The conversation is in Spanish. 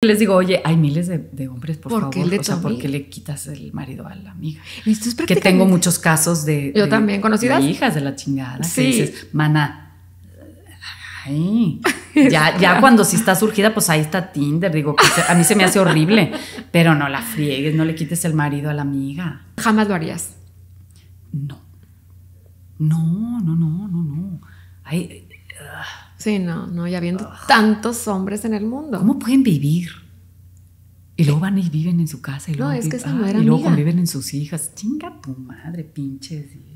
Les digo, oye, hay miles de, hombres, por, favor. ¿por qué le quitas el marido a la amiga? Que tengo muchos casos de. Yo también conocidas. hijas de la chingada. Sí. Que dices, mana. Ay, ya, ya cuando sí está surgida, pues ahí está Tinder. Digo, a mí se me hace horrible, pero no la friegues, no le quites el marido a la amiga. Jamás lo harías. No. No, no, no, no, no. Ay, Sí, no, no, y habiendo ah. tantos hombres en el mundo. ¿Cómo pueden vivir? Y luego van y viven en su casa. Y luego, no, es que esa no era y luego conviven en sus hijas. Chinga tu madre, pinches